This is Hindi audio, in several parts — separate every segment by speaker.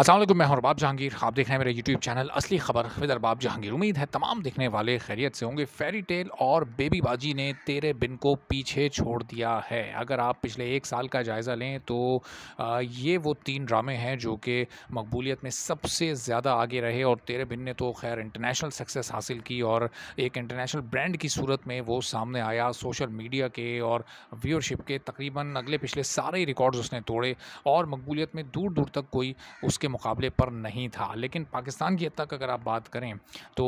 Speaker 1: असल मैं हरबाब जहांगीर आप देख रहे हैं मेरे यूट्यूब चैनल असली खबर विद अरबाब जहांगीर उम्मीद है तमाम देखने वाले खैरियत से होंगे फेरी टेल और बेबी बाजी ने तेरे बिन को पीछे छोड़ दिया है अगर आप पिछले एक साल का जायज़ा लें तो ये वो तीन ड्रामे हैं जो कि मकबूलीत में सबसे ज़्यादा आगे रहे और तेरे बिन ने तो खैर इंटरनेशनल सक्सेस हासिल की और एक इंटरनेशनल ब्रांड की सूरत में वो सामने आया सोशल मीडिया के और व्यूअरशिप के तकरीबन अगले पिछले सारे रिकॉर्ड्स उसने तोड़े और मकबूलीत में दूर दूर तक कोई उसके के मुकाबले पर नहीं था लेकिन पाकिस्तान की हद तक अगर आप बात करें तो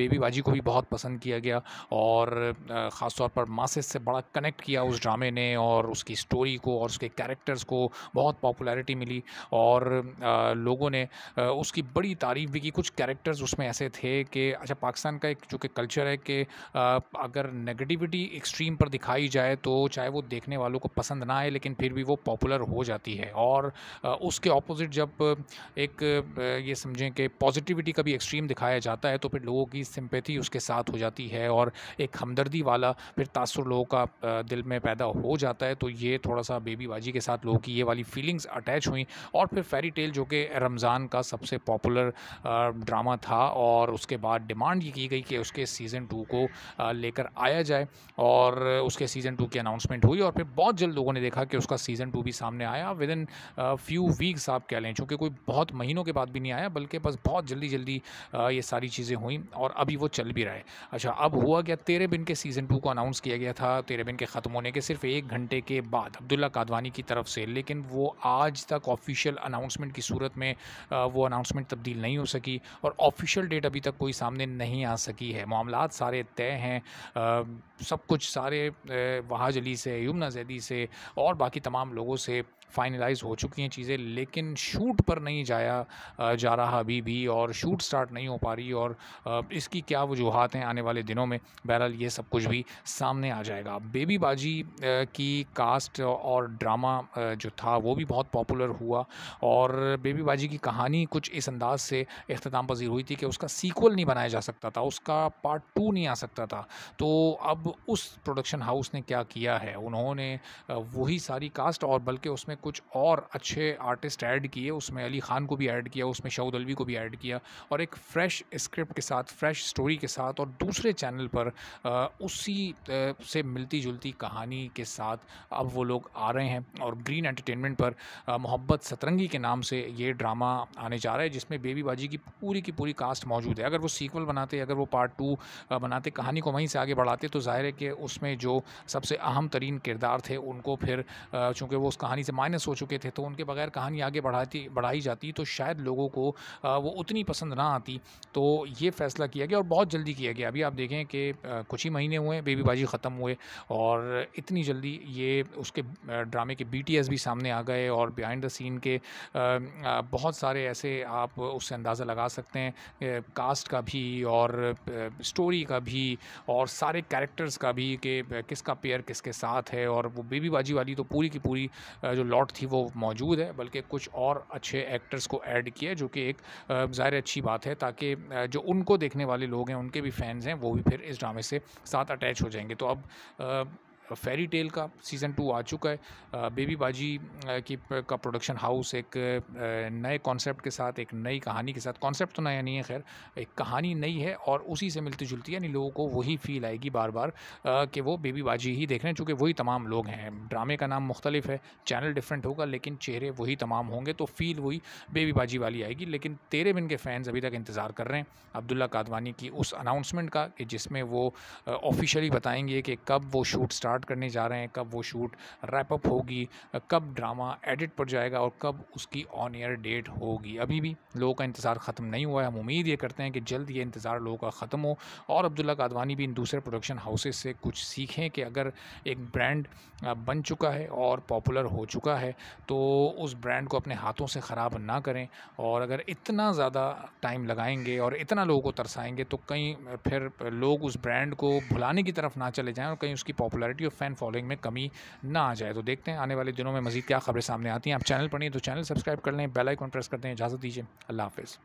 Speaker 1: बेबी बाजी को भी बहुत पसंद किया गया और ख़ास तौर पर मासिस से बड़ा कनेक्ट किया उस ड्रामे ने और उसकी स्टोरी को और उसके कैरेक्टर्स को बहुत पॉपुलैरिटी मिली और लोगों ने उसकी बड़ी तारीफ भी की कुछ कैरेक्टर्स उसमें ऐसे थे कि अच्छा पाकिस्तान का एक जो कि कल्चर है कि अगर नेगेटिविटी एक्सट्रीम पर दिखाई जाए तो चाहे वो देखने वालों को पसंद ना आए लेकिन फिर भी वो पॉपुलर हो जाती है और उसके ऑपोजिट जब एक ये समझें कि पॉजिटिविटी का भी एक्सट्रीम दिखाया जाता है तो फिर लोगों की सिंपैथी उसके साथ हो जाती है और एक हमदर्दी वाला फिर तासर लोगों का दिल में पैदा हो जाता है तो ये थोड़ा सा बेबीबाजी के साथ लोगों की ये वाली फीलिंग्स अटैच हुई और फिर फेरी टेल जो कि रमज़ान का सबसे पॉपुलर ड्रामा था और उसके बाद डिमांड ये की गई कि उसके सीज़न टू को लेकर आया जाए और उसके सीज़न टू की अनाउंसमेंट हुई और फिर बहुत जल्द लोगों ने देखा कि उसका सीज़न टू भी सामने आया विद इन फ्यू वीक्स आप कह लें चूँकि कोई बहुत महीनों के बाद भी नहीं आया बल्कि बस बहुत जल्दी जल्दी ये सारी चीज़ें हुई और अभी वो चल भी रहा है अच्छा अब हुआ क्या तेरे बिन के सीज़न टू को अनाउंस किया गया था तेरे बिन के ख़त्म होने के सिर्फ एक घंटे के बाद अब्दुल्ला कादवानी की तरफ से लेकिन वो आज तक ऑफिशियल अनाउंसमेंट की सूरत में वो अनाउंसमेंट तब्दील नहीं हो सकी और ऑफिशियल डेट अभी तक कोई सामने नहीं आ सकी है मामला सारे तय हैं सब कुछ सारे वहाज अली से यमुना जैदी से और बाकी तमाम लोगों से फाइनलाइज हो चुकी हैं चीज़ें लेकिन शूट पर पर नहीं जाया जा रहा अभी भी और शूट स्टार्ट नहीं हो पा रही और इसकी क्या वजूहत हैं आने वाले दिनों में बहरहाल ये सब कुछ भी सामने आ जाएगा बेबी बाजी की कास्ट और ड्रामा जो था वो भी बहुत पॉपुलर हुआ और बेबी बाजी की कहानी कुछ इस अंदाज से अख्ताम पजीर हुई थी कि उसका सीक्वल नहीं बनाया जा सकता था उसका पार्ट टू नहीं आ सकता था तो अब उस प्रोडक्शन हाउस ने क्या किया है उन्होंने वही सारी कास्ट और बल्कि उसमें कुछ और अच्छे आर्टिस्ट ऐड किए उसमें उसमें अली खान को भी ऐड किया उसमें शाहद अलवी को भी ऐड किया और एक फ़्रेश स्क्रिप्ट के साथ फ़्रेश स्टोरी के साथ और दूसरे चैनल पर आ, उसी से मिलती जुलती कहानी के साथ अब वो लोग आ रहे हैं और ग्रीन एंटरटेनमेंट पर मोहब्बत सतरंगी के नाम से ये ड्रामा आने जा रहा है जिसमें बेबी बाजी की पूरी की पूरी कास्ट मौजूद है अगर वो सीक्वल बनाते अगर वो पार्ट टू बनाते कहानी को वहीं से आगे बढ़ाते तो ज़ाहिर है कि उसमें जो सबसे अहम तरीन किरदार थे उनको फिर चूँकि वो उस कहानी से माइनस हो चुके थे तो उनके बगैर कहानी आगे बढ़ाती बढ़ाई पाई जाती तो शायद लोगों को वो उतनी पसंद ना आती तो ये फ़ैसला किया गया और बहुत जल्दी किया गया अभी आप देखें कि कुछ ही महीने हुए बेबीबाजी ख़त्म हुए और इतनी जल्दी ये उसके ड्रामे के बी भी सामने आ गए और बिहाइंड द सीन के बहुत सारे ऐसे आप उससे अंदाज़ा लगा सकते हैं कास्ट का भी और स्टोरी का भी और सारे कैरेक्टर्स का भी कि किसका पेयर किसके साथ है और वो बेबीबाजी वाली तो पूरी की पूरी जो लॉट थी वो मौजूद है बल्कि कुछ और अच्छे एक्टर्स को ऐड किया जो कि एक ज़ाहिर अच्छी बात है ताकि जो उनको देखने वाले लोग हैं उनके भी फैंस हैं वो भी फिर इस ड्रामे से साथ अटैच हो जाएंगे तो अब फेरी टेल का सीज़न टू आ चुका है बेबी बाजी की का प्रोडक्शन हाउस एक नए कॉन्सेप्ट के साथ एक नई कहानी के साथ कॉन्सेप्ट तो नया नहीं है खैर एक कहानी नई है और उसी से मिलती जुलती यानी लोगों को वही फील आएगी बार बार कि वो बेबी बाजी ही देख रहे हैं चूँकि वही तमाम लोग हैं ड्रामे का नाम मुख्तलिफ है चैनल डिफरेंट होगा लेकिन चेहरे वही तमाम होंगे तो फील वही बेबी बाजी वाली आएगी लेकिन तेरे बिन के फैंस अभी तक इंतज़ार कर रहे हैं अब्दुल्ला कादवानी की उस अनाउंसमेंट का कि जिसमें वो ऑफिशियली बताएंगे कि कब वो शूट स्टार्ट स्टार्ट करने जा रहे हैं कब वो शूट रैपअप होगी कब ड्रामा एडिट पर जाएगा और कब उसकी ऑन ईयर डेट होगी अभी भी लोगों का इंतज़ार ख़त्म नहीं हुआ है हम उम्मीद ये करते हैं कि जल्द ये इंतज़ार लोगों का ख़त्म हो और अब्दुल्ला कादवानी भी इन दूसरे प्रोडक्शन हाउसेज से कुछ सीखें कि अगर एक ब्रांड बन चुका है और पॉपुलर हो चुका है तो उस ब्रांड को अपने हाथों से ख़राब ना करें और अगर इतना ज़्यादा टाइम लगाएंगे और इतना लोगों को तरसाएंगे तो कहीं फिर लोग उस ब्रांड को भुलाने की तरफ ना चले जाएँ और कहीं उसकी popularity community of fan following में कमी ना आ जाए तो देखते हैं आने वाले दिनों में मजीद क्या खबरें सामने आती हैं आप चैनल पर नहीं तो चैनल सब्सक्राइब कर लें बेल आइकॉन प्रेस कर दें इजाज़त दीजिए अल्लाह हाफिज़